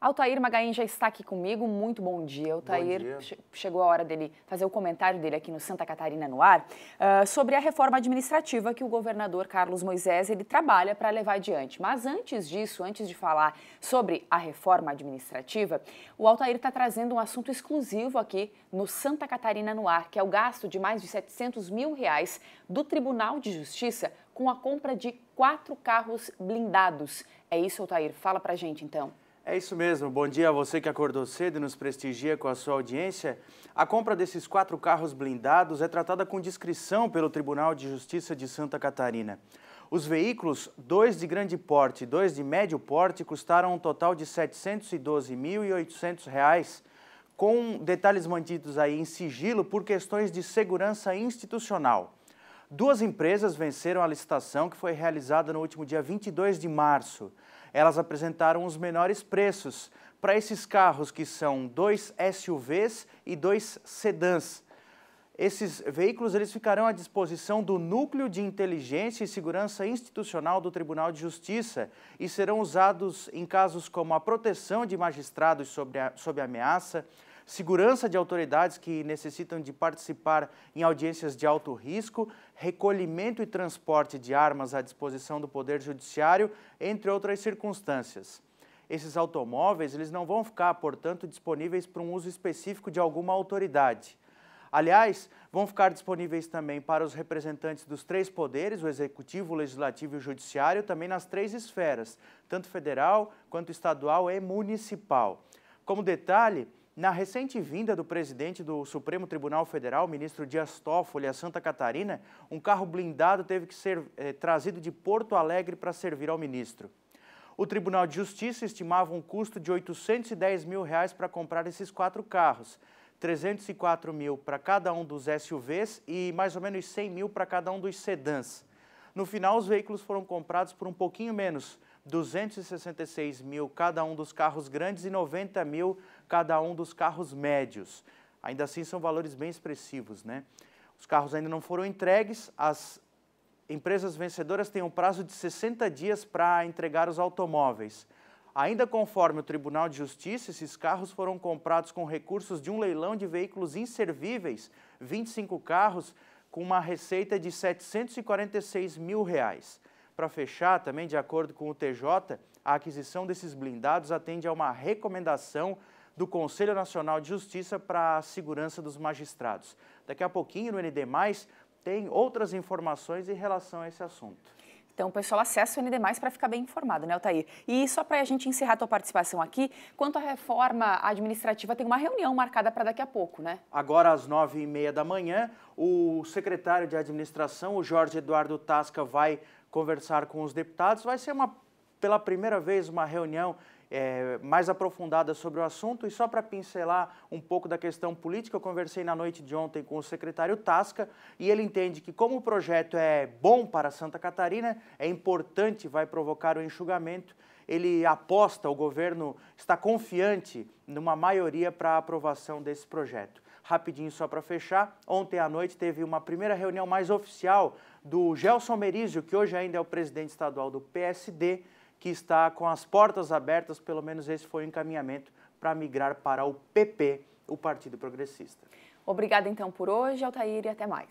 Altair Magain já está aqui comigo. Muito bom dia, Altair. Bom dia. Chegou a hora dele fazer o comentário dele aqui no Santa Catarina no ar uh, sobre a reforma administrativa que o governador Carlos Moisés ele trabalha para levar adiante. Mas antes disso, antes de falar sobre a reforma administrativa, o Altair está trazendo um assunto exclusivo aqui no Santa Catarina no ar, que é o gasto de mais de 700 mil reais do Tribunal de Justiça com a compra de quatro carros blindados. É isso, Altair. Fala para gente então. É isso mesmo. Bom dia a você que acordou cedo e nos prestigia com a sua audiência. A compra desses quatro carros blindados é tratada com discrição pelo Tribunal de Justiça de Santa Catarina. Os veículos, dois de grande porte e dois de médio porte, custaram um total de R$ 712.800, com detalhes mantidos aí em sigilo por questões de segurança institucional. Duas empresas venceram a licitação que foi realizada no último dia 22 de março elas apresentaram os menores preços para esses carros que são dois SUVs e dois sedãs. Esses veículos eles ficarão à disposição do Núcleo de Inteligência e Segurança Institucional do Tribunal de Justiça e serão usados em casos como a proteção de magistrados sob, sobre sob ameaça, segurança de autoridades que necessitam de participar em audiências de alto risco, recolhimento e transporte de armas à disposição do Poder Judiciário, entre outras circunstâncias. Esses automóveis eles não vão ficar, portanto, disponíveis para um uso específico de alguma autoridade. Aliás, vão ficar disponíveis também para os representantes dos três poderes, o executivo, o legislativo e o judiciário, também nas três esferas, tanto federal quanto estadual e municipal. Como detalhe, na recente vinda do presidente do Supremo Tribunal Federal, ministro Dias Toffoli, a Santa Catarina, um carro blindado teve que ser eh, trazido de Porto Alegre para servir ao ministro. O Tribunal de Justiça estimava um custo de 810 mil reais para comprar esses quatro carros, 304 mil para cada um dos SUVs e mais ou menos 100 mil para cada um dos sedãs. No final, os veículos foram comprados por um pouquinho menos, 266 mil cada um dos carros grandes e 90 mil cada um dos carros médios. Ainda assim, são valores bem expressivos, né? Os carros ainda não foram entregues, as empresas vencedoras têm um prazo de 60 dias para entregar os automóveis. Ainda conforme o Tribunal de Justiça, esses carros foram comprados com recursos de um leilão de veículos inservíveis, 25 carros com uma receita de 746 mil reais. Para fechar, também de acordo com o TJ, a aquisição desses blindados atende a uma recomendação do Conselho Nacional de Justiça para a Segurança dos Magistrados. Daqui a pouquinho, no ND, tem outras informações em relação a esse assunto. Então, o pessoal acessa o ND Mais para ficar bem informado, né, Altair? E só para a gente encerrar a tua participação aqui, quanto à reforma administrativa, tem uma reunião marcada para daqui a pouco, né? Agora, às nove e meia da manhã, o secretário de administração, o Jorge Eduardo Tasca, vai conversar com os deputados. Vai ser uma pela primeira vez uma reunião é, mais aprofundada sobre o assunto. E só para pincelar um pouco da questão política, eu conversei na noite de ontem com o secretário Tasca e ele entende que, como o projeto é bom para Santa Catarina, é importante, vai provocar o enxugamento. Ele aposta, o governo está confiante numa maioria para a aprovação desse projeto. Rapidinho, só para fechar, ontem à noite teve uma primeira reunião mais oficial do Gelson Merizio, que hoje ainda é o presidente estadual do PSD, que está com as portas abertas, pelo menos esse foi o encaminhamento para migrar para o PP, o Partido Progressista. Obrigada então por hoje, Altair, e até mais.